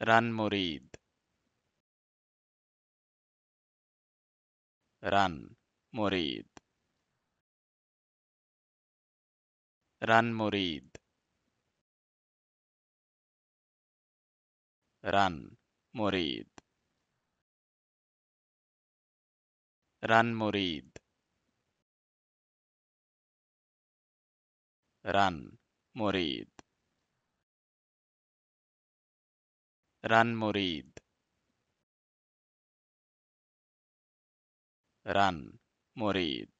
run murid run murid run murid run murid run murid run murid run murid run murid